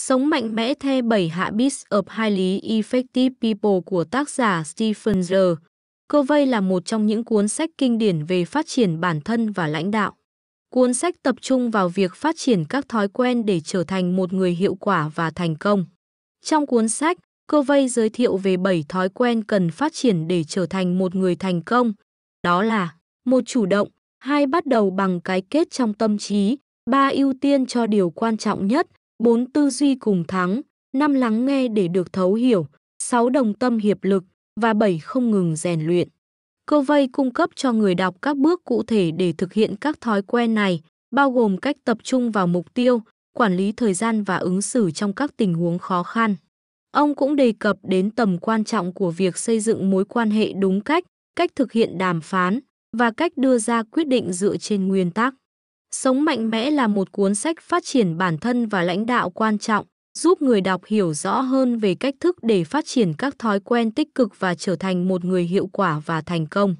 Sống mạnh mẽ the 7 Habits of Highly Effective People của tác giả Stephen R. Covey là một trong những cuốn sách kinh điển về phát triển bản thân và lãnh đạo. Cuốn sách tập trung vào việc phát triển các thói quen để trở thành một người hiệu quả và thành công. Trong cuốn sách, Covey giới thiệu về 7 thói quen cần phát triển để trở thành một người thành công. Đó là một chủ động, hai bắt đầu bằng cái kết trong tâm trí, ba ưu tiên cho điều quan trọng nhất, 4 tư duy cùng thắng, 5 lắng nghe để được thấu hiểu, 6 đồng tâm hiệp lực và 7 không ngừng rèn luyện. Cơ vây cung cấp cho người đọc các bước cụ thể để thực hiện các thói quen này, bao gồm cách tập trung vào mục tiêu, quản lý thời gian và ứng xử trong các tình huống khó khăn. Ông cũng đề cập đến tầm quan trọng của việc xây dựng mối quan hệ đúng cách, cách thực hiện đàm phán và cách đưa ra quyết định dựa trên nguyên tắc. Sống mạnh mẽ là một cuốn sách phát triển bản thân và lãnh đạo quan trọng, giúp người đọc hiểu rõ hơn về cách thức để phát triển các thói quen tích cực và trở thành một người hiệu quả và thành công.